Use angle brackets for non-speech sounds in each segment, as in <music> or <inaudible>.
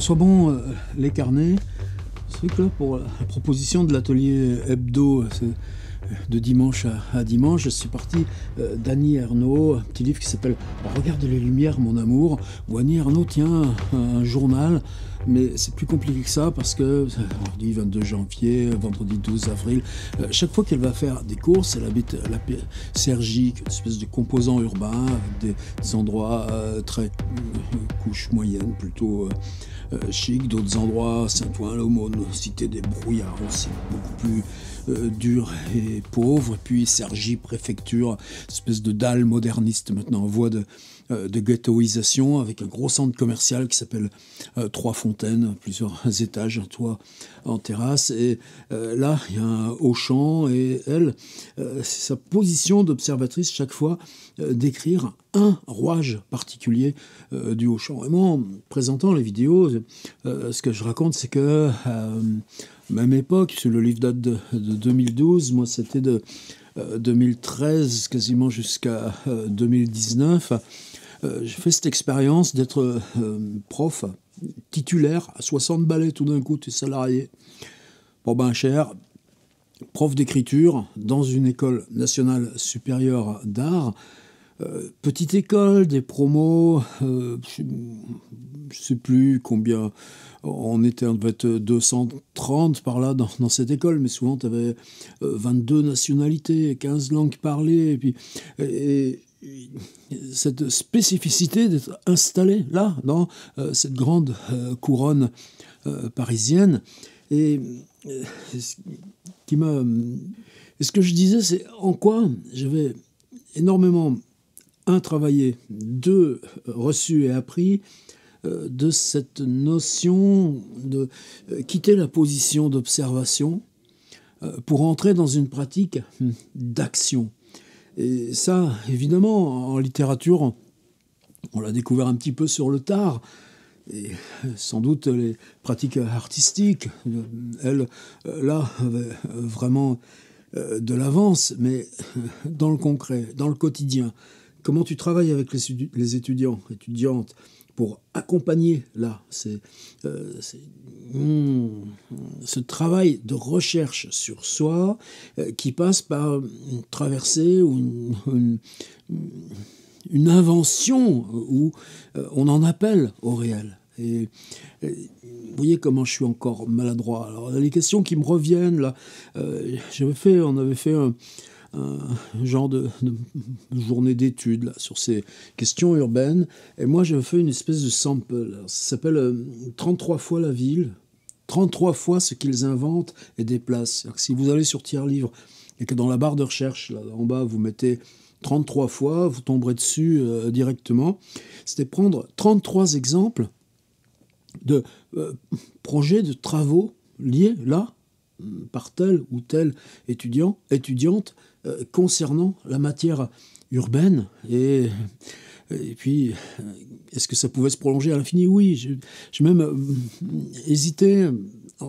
soit Bon, euh, les carnets, c'est que pour la proposition de l'atelier hebdo euh, euh, de dimanche à, dimanche, c'est parti d'Annie un petit livre qui s'appelle Regarde les lumières, mon amour, où Annie tient un journal mais c'est plus compliqué que ça parce que euh, mardi 22 janvier, vendredi 12 avril, euh, chaque fois qu'elle va faire des courses, elle habite la Sergique, espèce de composant urbain des, endroits euh, très couche moyenne, plutôt chic, d'autres endroits, Saint-Ouen, l'Aumône, cité des brouillards aussi, beaucoup plus dur et pauvre. Et puis Sergi, préfecture, espèce de dalle moderniste maintenant en voie de, euh, de ghettoisation avec un gros centre commercial qui s'appelle euh, Trois Fontaines, plusieurs <laughs> étages, un toit en terrasse. Et euh, là, il y a un Auchan et elle, sa position d'observatrice chaque fois d'écrire un rouage particulier du Auchan. Et moi, en présentant les vidéos, ce que je raconte, c'est que, même époque, le livre date de, de 2012, moi c'était de 2013 quasiment jusqu'à 2019. Euh, j'ai fait cette expérience d'être euh, prof titulaire à 60 balais tout d'un coup, tu es salarié. Bon ben cher, prof d'écriture dans une école nationale supérieure d'art. Euh, petite école, des promos, je ne sais plus combien, on était en 230 par là dans, cette école, mais souvent tu avais 22 nationalités, 15 langues parlées, et puis et, cette spécificité d'être installé là, dans euh, cette grande euh, couronne euh, parisienne. Et ce qui Ce que je disais, c'est en quoi j'avais énormément, un, travaillé, deux, reçu et appris de cette notion de quitter la position d'observation pour entrer dans une pratique hum, d'action et ça, évidemment, en littérature, on, l'a découvert un petit peu sur le tard. Et sans doute les pratiques artistiques, elles, là, avaient vraiment euh, de l'avance, mais euh, dans le concret, dans le quotidien. Comment tu travailles avec les étudiants, étudiantes pour accompagner là c'est, euh, hmm, ce travail de recherche sur soi euh, qui passe par une traversée ou une, invention où euh, on en appelle au réel. Et, vous voyez comment je suis encore maladroit. Alors les questions qui me reviennent là, j'avais fait, on avait fait un un euh, genre de, journée d'études sur ces questions urbaines. Et moi, j'ai fait une espèce de sample. ça s'appelle 33 euh, fois la ville, 33 fois ce qu'ils inventent et déplacent. si vous allez sur Tiers Livre et que dans la barre de recherche, en bas, vous mettez 33 fois, vous tomberez dessus euh, directement. C'était prendre 33 exemples de projets de travaux liés là par tel ou tel étudiant, étudiante, euh, concernant la matière urbaine et, et puis euh, est-ce que ça pouvait se prolonger à l'infini Oui, j'ai même euh, hésité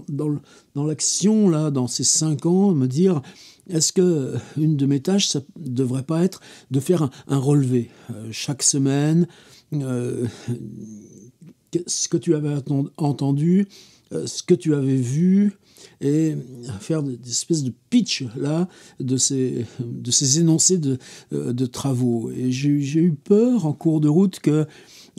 dans, l'action, là, dans ces cinq ans, me dire est-ce que une de mes tâches, ça devrait pas être de faire un, relevé chaque semaine Ce que tu avais entendu, euh, ce que tu avais vu et faire des, espèces de pitch là de ces, de ces énoncés de, euh, travaux. Et j'ai eu peur en cours de route que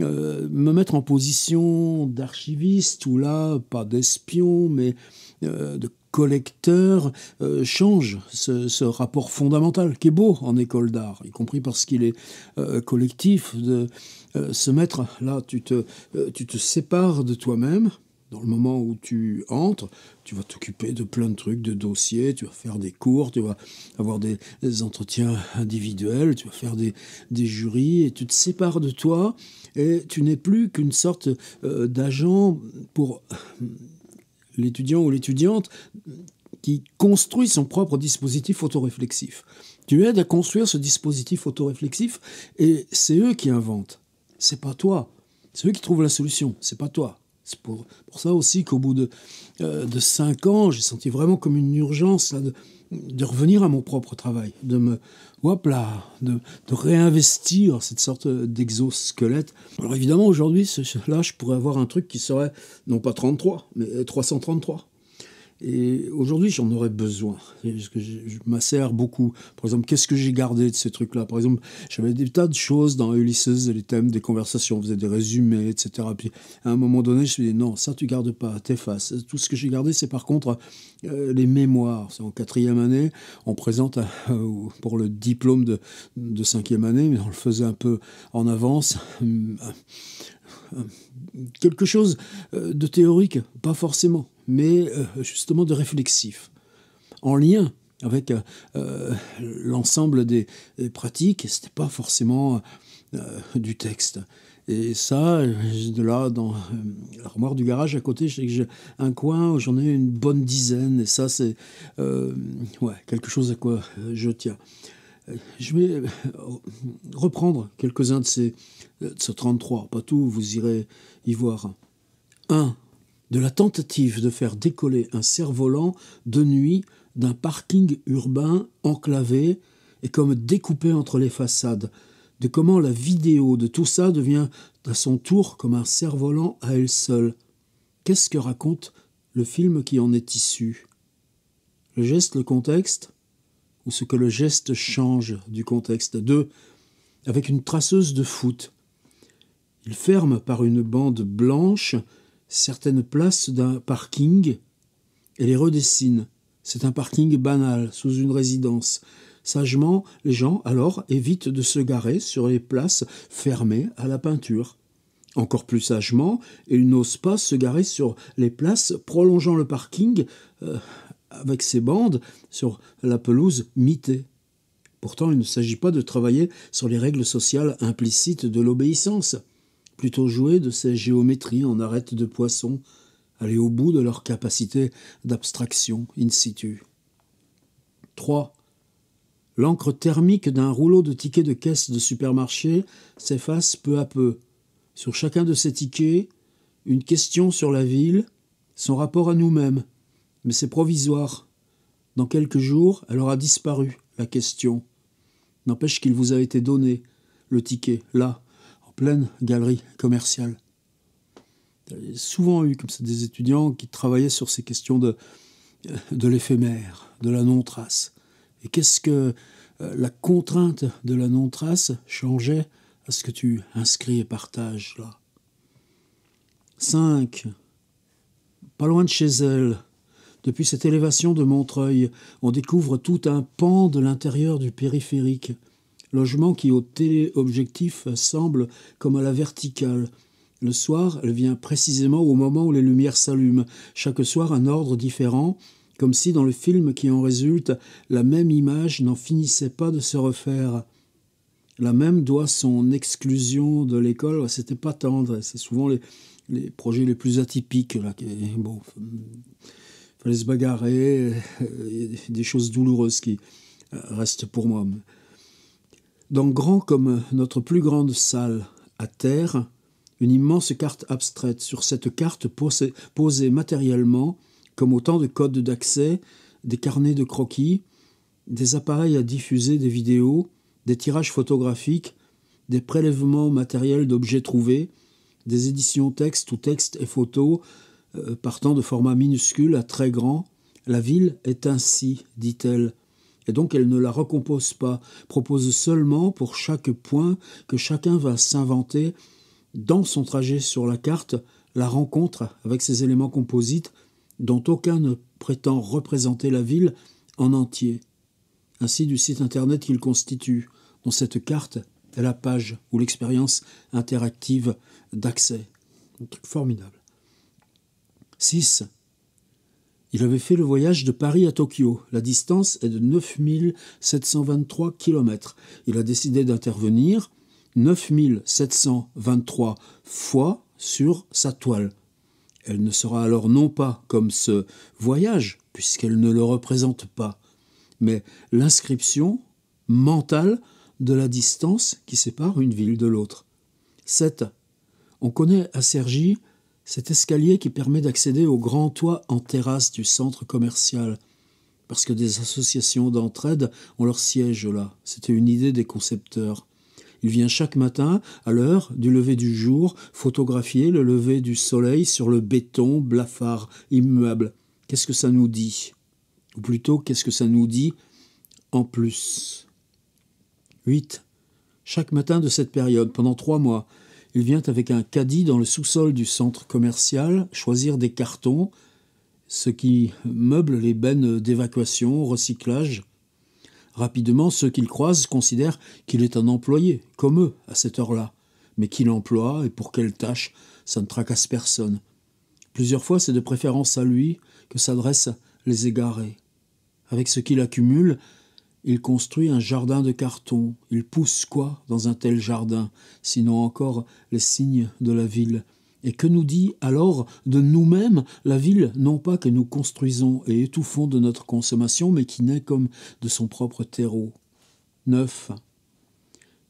euh, me mettre en position d'archiviste ou là, pas d'espion, mais de collecteur change ce, rapport fondamental qui est beau en école d'art, y compris parce qu'il est collectif, de se mettre là, tu te sépares de toi-même, dans le moment où tu entres, tu vas t'occuper de plein de trucs, de dossiers, tu vas faire des cours, tu vas avoir des, entretiens individuels, tu vas faire des, des, jurys, et tu te sépares de toi, et tu n'es plus qu'une sorte euh, d'agent pour euh, l'étudiant ou l'étudiante qui construit son propre dispositif autoréflexif. Tu aides à construire ce dispositif autoréflexif, et c'est eux qui inventent, c'est pas toi. C'est eux qui trouvent la solution, c'est pas toi. C'est pour, ça aussi qu'au bout euh, de, cinq ans, j'ai senti vraiment comme une urgence de, revenir à mon propre travail, de me, hop de, de réinvestir cette sorte d'exosquelette. Alors évidemment, aujourd'hui, là, je pourrais avoir un truc qui serait, non pas 33, mais 333. Euh, et aujourd'hui, j'en aurais besoin. Parce que je, je m'assère beaucoup. Par exemple, qu'est-ce que j'ai gardé de ces trucs-là Par exemple, j'avais des tas de choses dans Ulysses, les thèmes des conversations, on faisait des résumés, etc. Puis à un moment donné, je me suis dit, non, ça, tu gardes pas, t'effaces. Tout ce que j'ai gardé, c'est par contre euh, les mémoires. en quatrième année, on présente euh, pour le diplôme de, de cinquième année, mais on le faisait un peu en avance. Euh, quelque chose euh, de théorique, pas forcément, mais euh, justement de réflexif, en lien avec l'ensemble des, pratiques, ce n'était pas forcément du texte. Et ça, de là, dans l'armoire du garage à côté, j'ai un coin où j'en ai une bonne dizaine. Et ça, c'est ouais, quelque chose à quoi je tiens. Euh, je vais euh, reprendre quelques-uns de ces, euh, de 33, pas tout, vous irez y voir. 1. De la tentative de faire décoller un cerf-volant de nuit d'un parking urbain enclavé et comme découpé entre les façades, de comment la vidéo de tout ça devient à son tour comme un cerf-volant à elle seule. Qu'est-ce que raconte le film qui en est issu Le geste, le contexte ce que le geste change du contexte. Deux, Avec une traceuse de foot. Il ferme par une bande blanche certaines places d'un parking et les redessine. C'est un parking banal, sous une résidence. Sagement, les gens, alors, évitent de se garer sur les places fermées à la peinture. Encore plus sagement, ils n'osent pas se garer sur les places prolongeant le parking euh, avec ses bandes sur la pelouse mitée. Pourtant, il ne s'agit pas de travailler sur les règles sociales implicites de l'obéissance, plutôt jouer de ces géométries en arête de poisson, aller au bout de leur capacité d'abstraction in situ. 3. L'encre thermique d'un rouleau de tickets de caisse de supermarché s'efface peu à peu. Sur chacun de ces tickets, une question sur la ville, son rapport à nous-mêmes, mais c'est provisoire. Dans quelques jours, elle aura disparu, la question. N'empêche qu'il vous a été donné, le ticket, là, en pleine galerie commerciale. a souvent eu comme ça des étudiants qui travaillaient sur ces questions de, de l'éphémère, de la non-trace. Et qu'est-ce que euh, la contrainte de la non-trace changeait à ce que tu inscris et partages là 5. Pas loin de chez elle, depuis cette élévation de Montreuil, on découvre tout un pan de l'intérieur du périphérique, logement qui au téléobjectif semble comme à la verticale. Le soir, elle vient précisément au moment où les lumières s'allument, chaque soir un ordre différent, comme si dans le film qui en résulte, la même image n'en finissait pas de se refaire. La même doit son exclusion de l'école, c'était pas tendre, c'est souvent les, projets les plus atypiques. bon, fallait se bagarrer, euh, des choses douloureuses qui euh, restent pour moi. Dans Grand comme notre plus grande salle à terre, une immense carte abstraite. Sur cette carte posée, matériellement, comme autant de codes d'accès, des carnets de croquis, des appareils à diffuser des vidéos, des tirages photographiques, des prélèvements matériels d'objets trouvés, des éditions textes ou textes et photos, euh, partant de format minuscule à très grand, La ville est ainsi, dit-elle, et donc elle ne la recompose pas, propose seulement pour chaque point que chacun va s'inventer dans son trajet sur la carte la rencontre avec ces éléments composites dont aucun ne prétend représenter la ville en entier. Ainsi du site internet qu'il constitue, dont cette carte est la page ou l'expérience interactive d'accès. Un truc formidable. 6. Il avait fait le voyage de Paris à Tokyo. La distance est de 9723 km. Il a décidé d'intervenir 9723 fois sur sa toile. Elle ne sera alors non pas comme ce voyage, puisqu'elle ne le représente pas, mais l'inscription mentale de la distance qui sépare une ville de l'autre. 7. On connaît à Sergi cet escalier qui permet d'accéder au grand toit en terrasse du centre commercial, parce que des associations d'entraide ont leur siège là. C'était une idée des concepteurs. Il vient chaque matin, à l'heure du lever du jour, photographier le lever du soleil sur le béton blafard immuable. Qu'est-ce que ça nous dit Ou plutôt, qu'est-ce que ça nous dit en plus 8. Chaque matin de cette période, pendant trois mois, il vient avec un caddie dans le sous-sol du centre commercial choisir des cartons, ce qui meuble les bennes d'évacuation, recyclage. Rapidement, ceux qu'il croise considèrent qu'il est un employé, comme eux, à cette heure-là. Mais qui l'emploie et pour quelle tâche, ça ne tracasse personne. Plusieurs fois, c'est de préférence à lui que s'adressent les égarés. Avec ce qu'il accumule, il construit un jardin de carton. Il pousse quoi dans un tel jardin, sinon encore les signes de la ville Et que nous dit alors de nous-mêmes la ville, non pas que nous construisons et étouffons de notre consommation, mais qui naît comme de son propre terreau 9.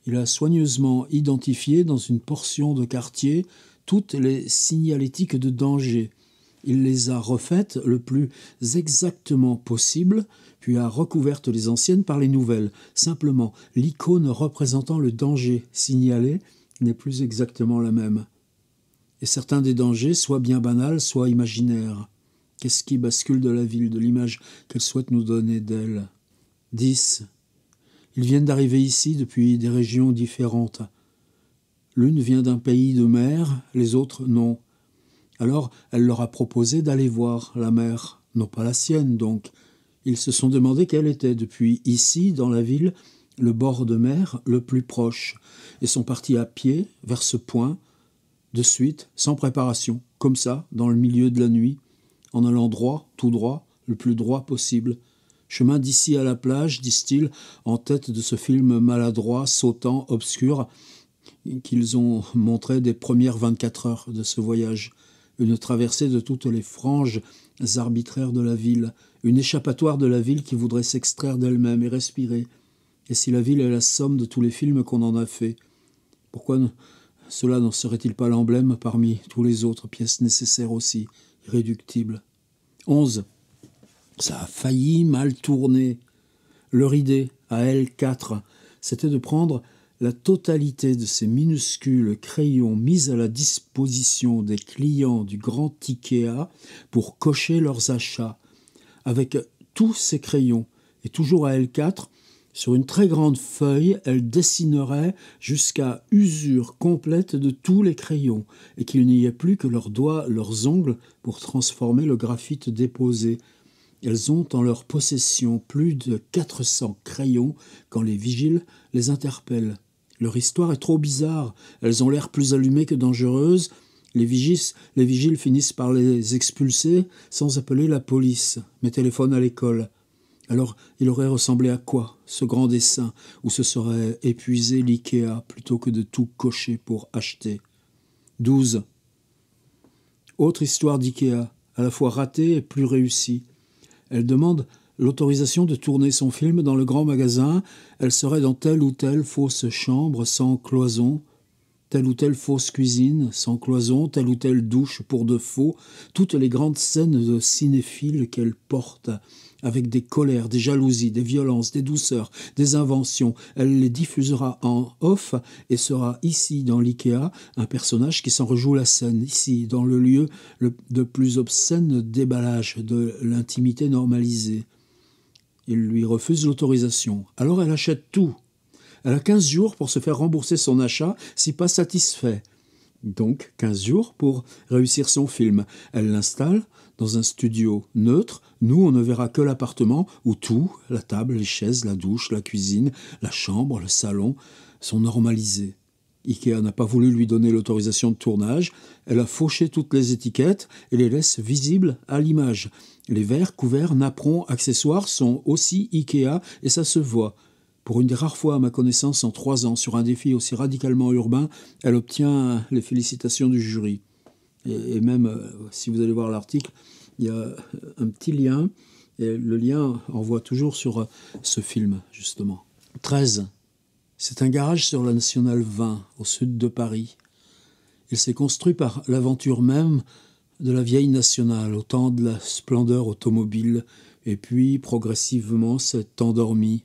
Il a soigneusement identifié dans une portion de quartier toutes les signalétiques de danger, il les a refaites le plus exactement possible, puis a recouvertes les anciennes par les nouvelles. Simplement, l'icône représentant le danger signalé n'est plus exactement la même. Et certains des dangers, soit bien banals, soit imaginaires. Qu'est-ce qui bascule de la ville, de l'image qu'elle souhaite nous donner d'elle 10. Ils viennent d'arriver ici depuis des régions différentes. L'une vient d'un pays de mer, les autres non. Alors elle leur a proposé d'aller voir la mer, non pas la sienne donc. Ils se sont demandé quel était, depuis ici, dans la ville, le bord de mer le plus proche, et sont partis à pied vers ce point, de suite, sans préparation, comme ça, dans le milieu de la nuit, en allant droit, tout droit, le plus droit possible. Chemin d'ici à la plage, disent-ils, en tête de ce film maladroit, sautant, obscur, qu'ils ont montré des premières 24 heures de ce voyage une traversée de toutes les franges arbitraires de la ville, une échappatoire de la ville qui voudrait s'extraire d'elle-même et respirer. Et si la ville est la somme de tous les films qu'on en a fait, pourquoi cela n'en serait-il pas l'emblème parmi tous les autres pièces nécessaires aussi, irréductibles 11. Ça a failli mal tourner. Leur idée, à elle quatre, c'était de prendre la totalité de ces minuscules crayons mis à la disposition des clients du grand IKEA pour cocher leurs achats. Avec tous ces crayons, et toujours à L4, sur une très grande feuille, elle dessinerait jusqu'à usure complète de tous les crayons, et qu'il n'y ait plus que leurs doigts, leurs ongles, pour transformer le graphite déposé. Elles ont en leur possession plus de 400 crayons quand les vigiles les interpellent. Leur histoire est trop bizarre, elles ont l'air plus allumées que dangereuses. Les vigiles, finissent par les expulser sans appeler la police. mais téléphone à l'école. Alors, il aurait ressemblé à quoi, ce grand dessin, où se serait épuisé l'IKEA plutôt que de tout cocher pour acheter 12. Autre histoire d'IKEA, à la fois ratée et plus réussie. Elle demande l'autorisation de tourner son film dans le grand magasin, elle serait dans telle ou telle fausse chambre sans cloison, telle ou telle fausse cuisine sans cloison, telle ou telle douche pour de faux, toutes les grandes scènes de cinéphiles qu'elle porte, avec des colères, des jalousies, des violences, des douceurs, des inventions, elle les diffusera en off et sera ici dans l'IKEA un personnage qui s'en rejoue la scène, ici dans le lieu le, de plus obscène déballage de l'intimité normalisée il lui refuse l'autorisation. Alors elle achète tout. Elle a 15 jours pour se faire rembourser son achat si pas satisfait. Donc 15 jours pour réussir son film. Elle l'installe dans un studio neutre. Nous, on ne verra que l'appartement où tout, la table, les chaises, la douche, la cuisine, la chambre, le salon, sont normalisés. Ikea n'a pas voulu lui donner l'autorisation de tournage. Elle a fauché toutes les étiquettes et les laisse visibles à l'image. Les verres, couverts, napperons, accessoires sont aussi Ikea et ça se voit. Pour une des rares fois à ma connaissance en trois ans sur un défi aussi radicalement urbain, elle obtient les félicitations du jury. Et, même, euh, si vous allez voir l'article, il y a euh, un petit lien. Et le lien envoie toujours sur euh, ce film, justement. 13. C'est un garage sur la Nationale 20, au sud de Paris. Il s'est construit par l'aventure même de la vieille nationale, au temps de la splendeur automobile, et puis progressivement s'est endormi.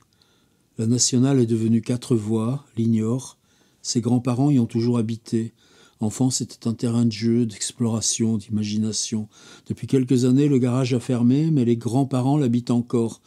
La nationale est devenue quatre voies, l'ignore. Ses grands-parents y ont toujours habité. Enfant, c'était un terrain de jeu, d'exploration, d'imagination. Depuis quelques années, le garage a fermé, mais les grands-parents l'habitent encore.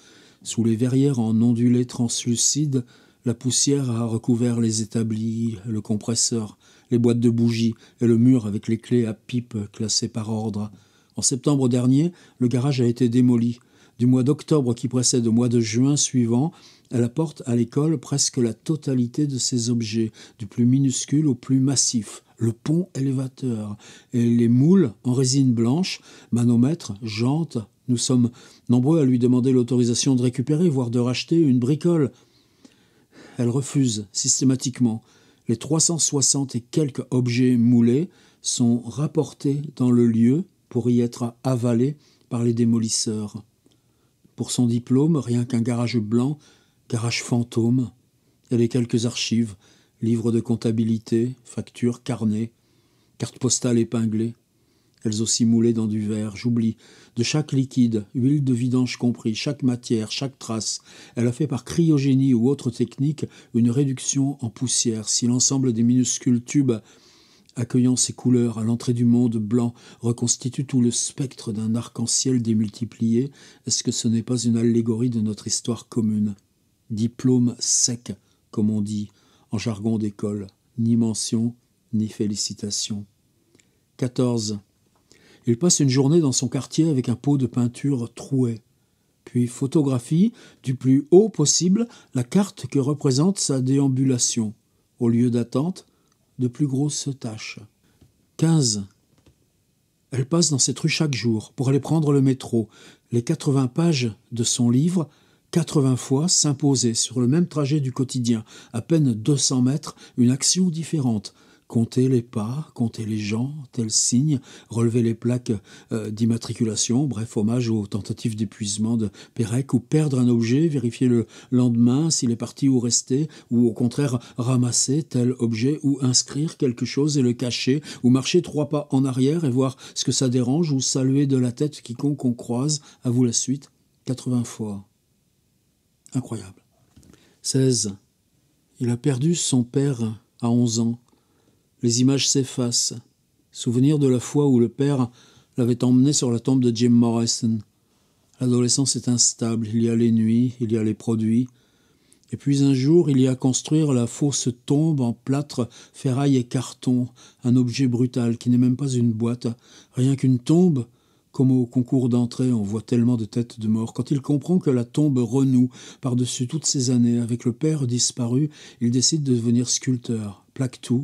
Sous les verrières en ondulées translucides. La poussière a recouvert les établis, le compresseur, les boîtes de bougies et le mur avec les clés à pipe classées par ordre. En septembre dernier, le garage a été démoli. Du mois d'octobre qui précède au mois de juin suivant, elle apporte à l'école presque la totalité de ses objets, du plus minuscule au plus massif, le pont élévateur, et les moules en résine blanche, manomètres, jantes. Nous sommes nombreux à lui demander l'autorisation de récupérer, voire de racheter une bricole elle refuse systématiquement. Les 360 et quelques objets moulés sont rapportés dans le lieu pour y être avalés par les démolisseurs. Pour son diplôme, rien qu'un garage blanc, garage fantôme, et les quelques archives, livres de comptabilité, factures, carnets, cartes postales épinglées elles aussi moulées dans du verre, j'oublie, de chaque liquide, huile de vidange compris, chaque matière, chaque trace. Elle a fait par cryogénie ou autre technique une réduction en poussière. Si l'ensemble des minuscules tubes accueillant ces couleurs à l'entrée du monde blanc reconstitue tout le spectre d'un arc-en-ciel démultiplié, est-ce que ce n'est pas une allégorie de notre histoire commune Diplôme sec, comme on dit, en jargon d'école, ni mention, ni félicitations. 14. Il passe une journée dans son quartier avec un pot de peinture troué, puis photographie du plus haut possible la carte que représente sa déambulation, au lieu d'attente, de plus grosses tâches. 15. Elle passe dans cette rue chaque jour pour aller prendre le métro. Les 80 pages de son livre, 80 fois s'imposaient sur le même trajet du quotidien, à peine 200 mètres, une action différente, compter les pas, compter les gens, tels signe, relever les plaques euh, d'immatriculation, bref, hommage aux tentatives d'épuisement de Pérec, ou perdre un objet, vérifier le lendemain s'il est parti ou resté, ou au contraire ramasser tel objet, ou inscrire quelque chose et le cacher, ou marcher trois pas en arrière et voir ce que ça dérange, ou saluer de la tête quiconque on croise, à vous la suite, 80 fois. Incroyable. 16. Il a perdu son père à 11 ans. Les images s'effacent. Souvenir de la fois où le père l'avait emmené sur la tombe de Jim Morrison. L'adolescence est instable, il y a les nuits, il y a les produits. Et puis un jour, il y a construire la fausse tombe en plâtre, ferraille et carton, un objet brutal qui n'est même pas une boîte, rien qu'une tombe. Comme au concours d'entrée, on voit tellement de têtes de mort. Quand il comprend que la tombe renoue par-dessus toutes ces années avec le père disparu, il décide de devenir sculpteur, plaque tout,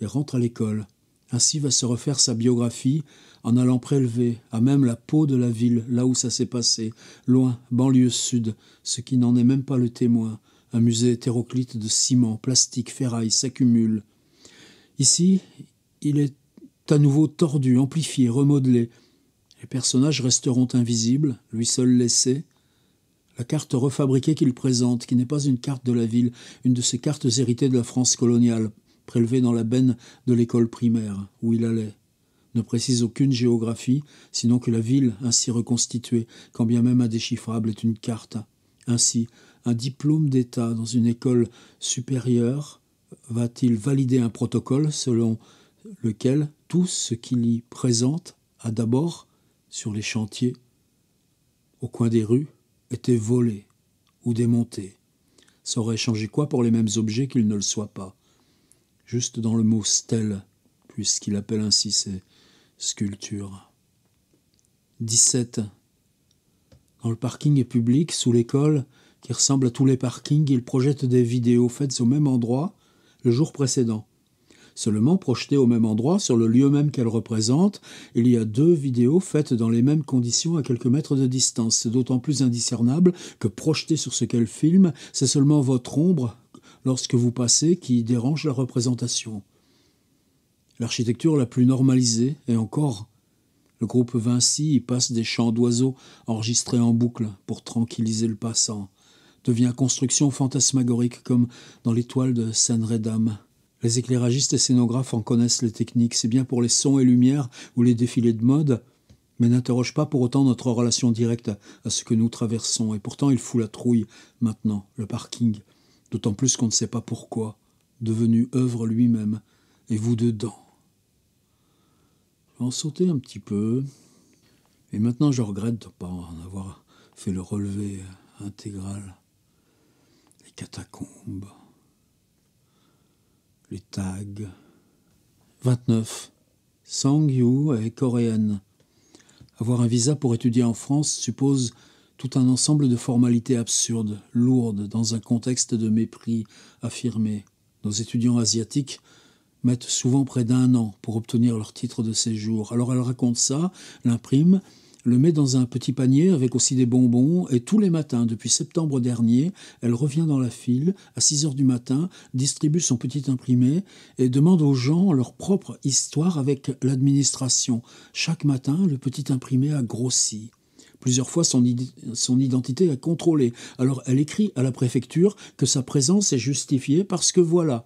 et rentre à l'école. Ainsi va se refaire sa biographie en allant prélever à même la peau de la ville, là où ça s'est passé, loin, banlieue sud, ce qui n'en est même pas le témoin. Un musée hétéroclite de ciment, plastique, ferraille s'accumule. Ici, il est à nouveau tordu, amplifié, remodelé. Les personnages resteront invisibles, lui seul laissé. La carte refabriquée qu'il présente, qui n'est pas une carte de la ville, une de ces cartes héritées de la France coloniale, prélevé dans la benne de l'école primaire où il allait, ne précise aucune géographie, sinon que la ville ainsi reconstituée, quand bien même indéchiffrable, est une carte. Ainsi, un diplôme d'État dans une école supérieure va-t-il valider un protocole selon lequel tout ce qu'il y présente a d'abord, sur les chantiers, au coin des rues, été volé ou démonté Ça aurait changé quoi pour les mêmes objets qu'il ne le soit pas juste dans le mot stèle, puisqu'il appelle ainsi ses sculptures. 17. Dans le parking et public, sous l'école, qui ressemble à tous les parkings, il projette des vidéos faites au même endroit le jour précédent. Seulement projetées au même endroit, sur le lieu même qu'elles représentent, il y a deux vidéos faites dans les mêmes conditions à quelques mètres de distance. C'est d'autant plus indiscernable que projetées sur ce qu'elles filment, c'est seulement votre ombre lorsque vous passez qui dérange la représentation. L'architecture la plus normalisée, et encore, le groupe Vinci y passe des chants d'oiseaux enregistrés en boucle pour tranquilliser le passant, devient construction fantasmagorique comme dans l'étoile de seine Redam. Les éclairagistes et scénographes en connaissent les techniques, c'est bien pour les sons et lumières ou les défilés de mode, mais n'interrogent pas pour autant notre relation directe à ce que nous traversons, et pourtant il fout la trouille maintenant, le parking, d'autant plus qu'on ne sait pas pourquoi, devenu œuvre lui-même, et vous dedans. Je vais en sauter un petit peu, et maintenant je regrette de ne pas en avoir fait le relevé intégral. Les catacombes, les tags. 29. Sang Yu est coréenne. Avoir un visa pour étudier en France suppose tout un ensemble de formalités absurdes, lourdes, dans un contexte de mépris affirmé. Nos étudiants asiatiques mettent souvent près d'un an pour obtenir leur titre de séjour. Alors elle raconte ça, l'imprime, le met dans un petit panier avec aussi des bonbons, et tous les matins, depuis septembre dernier, elle revient dans la file, à 6 heures du matin, distribue son petit imprimé, et demande aux gens leur propre histoire avec l'administration. Chaque matin, le petit imprimé a grossi. Plusieurs fois, son, identité est contrôlée. Alors, elle écrit à la préfecture que sa présence est justifiée parce que voilà,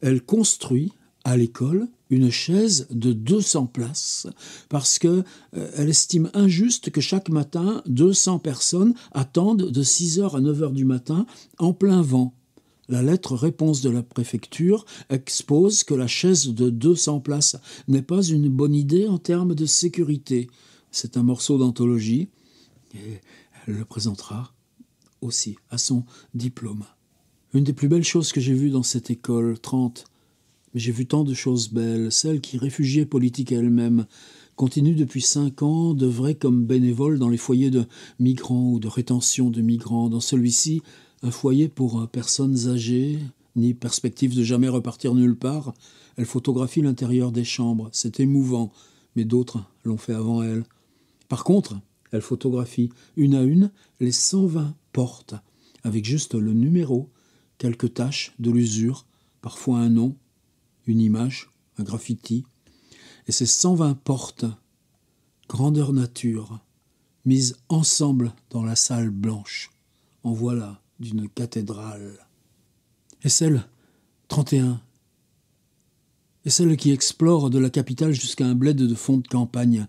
elle construit à l'école une chaise de 200 places parce que euh, elle estime injuste que chaque matin 200 personnes attendent de 6h à 9h du matin en plein vent. La lettre réponse de la préfecture expose que la chaise de 200 places n'est pas une bonne idée en termes de sécurité. C'est un morceau d'anthologie et elle le présentera aussi à son diplôme. Une des plus belles choses que j'ai vues dans cette école 30, mais j'ai vu tant de choses belles, celle qui, réfugiée politique elle-même, continue depuis cinq ans de d'œuvrer comme bénévole dans les foyers de migrants ou de rétention de migrants. Dans celui-ci, un foyer pour euh, personnes âgées, ni perspective de jamais repartir nulle part. Elle photographie l'intérieur des chambres. C'est émouvant, mais d'autres l'ont fait avant elle. Par contre, elle photographie une à une les 120 portes, avec juste le numéro, quelques taches de l'usure, parfois un nom, une image, un graffiti. Et ces 120 portes, grandeur nature, mises ensemble dans la salle blanche, en voilà d'une cathédrale. Et celle 31. Et celle qui explore de la capitale jusqu'à un bled de fond de campagne,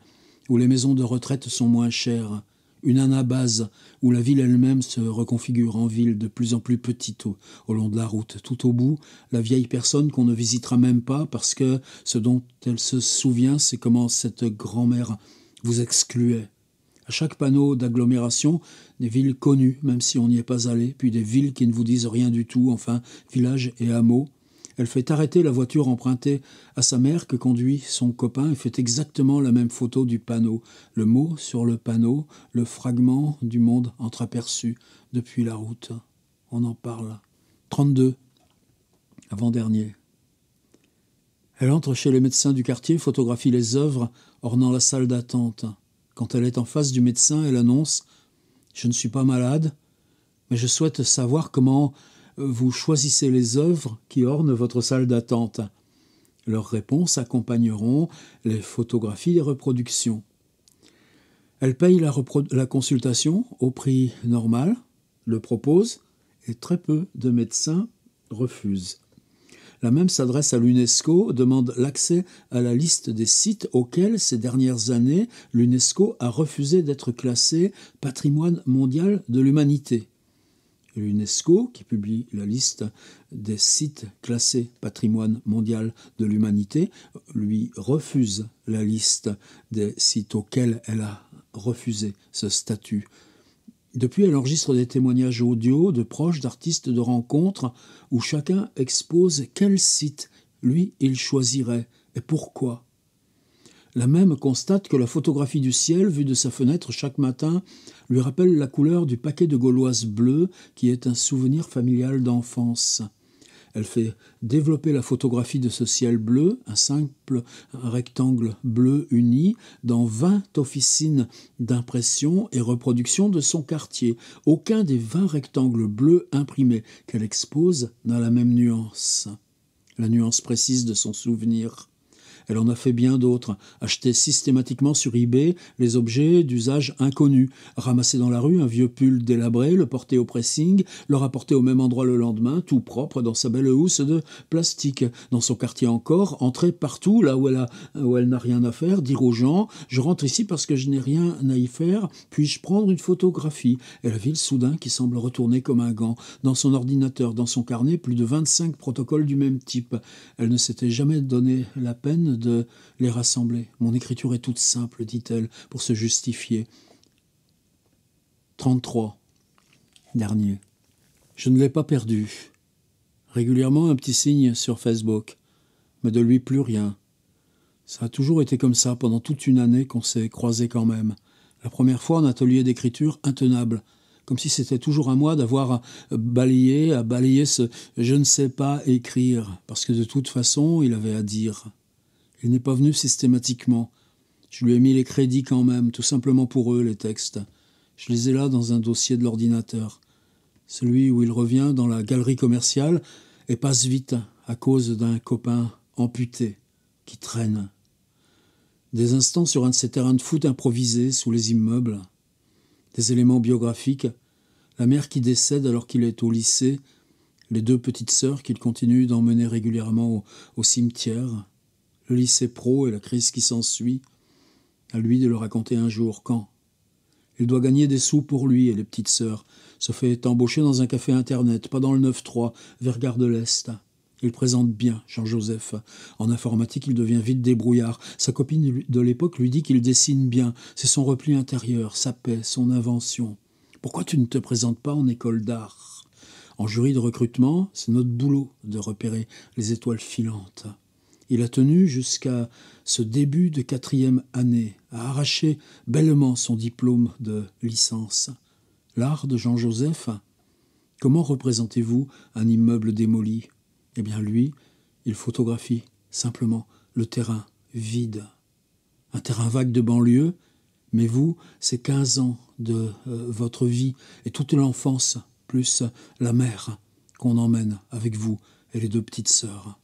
où les maisons de retraite sont moins chères, une anabase où la ville elle-même se reconfigure en ville de plus en plus petite au, long de la route. Tout au bout, la vieille personne qu'on ne visitera même pas parce que ce dont elle se souvient, c'est comment cette grand-mère vous excluait. À chaque panneau d'agglomération, des villes connues, même si on n'y est pas allé, puis des villes qui ne vous disent rien du tout, enfin, villages et hameaux, elle fait arrêter la voiture empruntée à sa mère que conduit son copain et fait exactement la même photo du panneau. Le mot sur le panneau, le fragment du monde entreaperçu depuis la route. On en parle. 32. Avant-dernier. Elle entre chez les médecins du quartier, photographie les œuvres ornant la salle d'attente. Quand elle est en face du médecin, elle annonce Je ne suis pas malade, mais je souhaite savoir comment vous choisissez les œuvres qui ornent votre salle d'attente. Leurs réponses accompagneront les photographies et reproductions. Elle paye la, consultation au prix normal, le propose, et très peu de médecins refusent. La même s'adresse à l'UNESCO, demande l'accès à la liste des sites auxquels, ces dernières années, l'UNESCO a refusé d'être classé patrimoine mondial de l'humanité l'UNESCO qui publie la liste des sites classés patrimoine mondial de l'humanité, lui refuse la liste des sites auxquels elle a refusé ce statut. Depuis, elle enregistre des témoignages audio de proches, d'artistes, de rencontres, où chacun expose quel site lui il choisirait et pourquoi. La même constate que la photographie du ciel vue de sa fenêtre chaque matin lui rappelle la couleur du paquet de gauloises bleues qui est un souvenir familial d'enfance. Elle fait développer la photographie de ce ciel bleu, un simple rectangle bleu uni, dans vingt officines d'impression et reproduction de son quartier. Aucun des vingt rectangles bleus imprimés qu'elle expose n'a la même nuance, la nuance précise de son souvenir. Elle en a fait bien d'autres. Acheter systématiquement sur eBay les objets d'usage inconnu. Ramasser dans la rue un vieux pull délabré, le porter au pressing, le rapporter au même endroit le lendemain, tout propre dans sa belle housse de plastique. Dans son quartier encore, entrer partout là où elle, a, n'a rien à faire, dire aux gens Je rentre ici parce que je n'ai rien à y faire, puis-je prendre une photographie Et la ville soudain qui semble retourner comme un gant. Dans son ordinateur, dans son carnet, plus de 25 protocoles du même type. Elle ne s'était jamais donné la peine de les rassembler. Mon écriture est toute simple, dit-elle, pour se justifier. 33. Dernier. Je ne l'ai pas perdu. Régulièrement un petit signe sur Facebook, mais de lui plus rien. Ça a toujours été comme ça pendant toute une année qu'on s'est croisés quand même. La première fois, en atelier d'écriture intenable, comme si c'était toujours à moi d'avoir à balayer, à balayer ce je ne sais pas écrire, parce que de toute façon, il avait à dire. Il n'est pas venu systématiquement. Je lui ai mis les crédits quand même, tout simplement pour eux, les textes. Je les ai là dans un dossier de l'ordinateur. Celui où il revient dans la galerie commerciale et passe vite à cause d'un copain amputé qui traîne. Des instants sur un de ces terrains de foot improvisés sous les immeubles. Des éléments biographiques. La mère qui décède alors qu'il est au lycée. Les deux petites sœurs qu'il continue d'emmener régulièrement au, au cimetière le lycée pro et la crise qui s'ensuit. À lui de le raconter un jour, quand Il doit gagner des sous pour lui et les petites sœurs. Se fait embaucher dans un café internet, pas dans le 9-3, vers Gare de l'Est. Il présente bien Jean-Joseph. En informatique, il devient vite débrouillard. Sa copine de l'époque lui dit qu'il dessine bien. C'est son repli intérieur, sa paix, son invention. Pourquoi tu ne te présentes pas en école d'art En jury de recrutement, c'est notre boulot de repérer les étoiles filantes. Il a tenu jusqu'à ce début de quatrième année à arracher bellement son diplôme de licence. L'art de Jean-Joseph Comment représentez-vous un immeuble démoli Eh bien lui, il photographie simplement le terrain vide. Un terrain vague de banlieue, mais vous, c'est 15 ans de euh, votre vie et toute l'enfance, plus la mère qu'on emmène avec vous et les deux petites sœurs.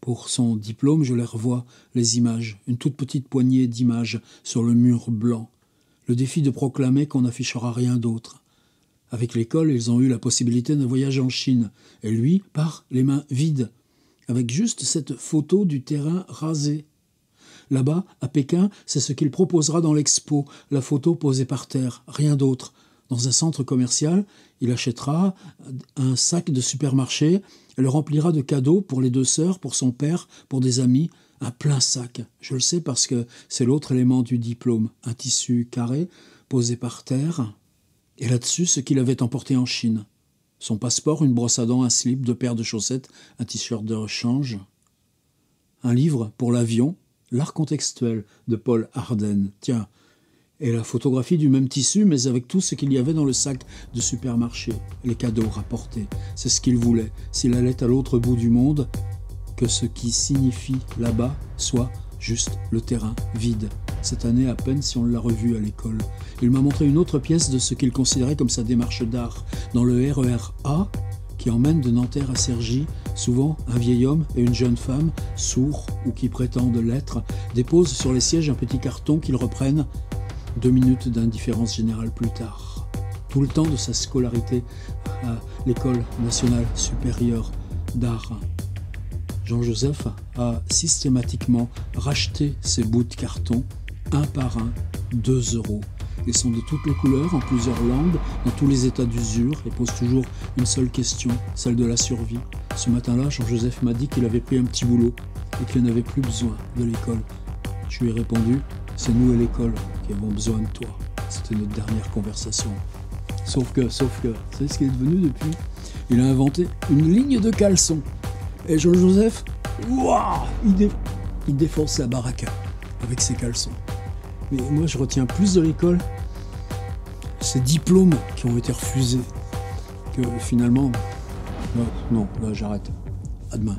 Pour son diplôme, je les revois les images, une toute petite poignée d'images sur le mur blanc. Le défi de proclamer qu'on n'affichera rien d'autre. Avec l'école, ils ont eu la possibilité d'un voyage en Chine, et lui part les mains vides, avec juste cette photo du terrain rasé. Là-bas, à Pékin, c'est ce qu'il proposera dans l'expo, la photo posée par terre, rien d'autre, dans un centre commercial, il achètera un sac de supermarché et le remplira de cadeaux pour les deux sœurs, pour son père, pour des amis, un plein sac. Je le sais parce que c'est l'autre élément du diplôme, un tissu carré posé par terre, et là-dessus ce qu'il avait emporté en Chine. Son passeport, une brosse à dents, un slip, deux paires de chaussettes, un t-shirt de rechange. Un livre pour l'avion, L'art contextuel de Paul Arden. Tiens, et la photographie du même tissu, mais avec tout ce qu'il y avait dans le sac de supermarché, les cadeaux rapportés. C'est ce qu'il voulait, s'il allait à l'autre bout du monde, que ce qui signifie là-bas soit juste le terrain vide. Cette année à peine si on l'a revu à l'école. Il m'a montré une autre pièce de ce qu'il considérait comme sa démarche d'art, dans le RER e A, qui emmène de Nanterre à Cergy, souvent un vieil homme et une jeune femme, sourds ou qui prétendent l'être, déposent sur les sièges un petit carton qu'ils reprennent deux minutes d'indifférence générale plus tard. Tout le temps de sa scolarité à l'École nationale supérieure d'art. Jean-Joseph a systématiquement racheté ses bouts de carton, un par un, deux euros. Ils sont de toutes les couleurs, en plusieurs langues, dans tous les états d'usure et pose toujours une seule question, celle de la survie. Ce matin-là, Jean-Joseph m'a dit qu'il avait pris un petit boulot et qu'il n'avait plus besoin de l'école. Je lui ai répondu c'est nous à l'école qui avons besoin de toi. C'était notre dernière conversation. Sauf que, sauf que, vous savez ce qu'il est devenu depuis Il a inventé une ligne de caleçon. Et Jean-Joseph, waouh il, défonce la baraka avec ses caleçons. Mais moi, je retiens plus de l'école ces diplômes qui ont été refusés que finalement. Non, non, là, j'arrête. À demain.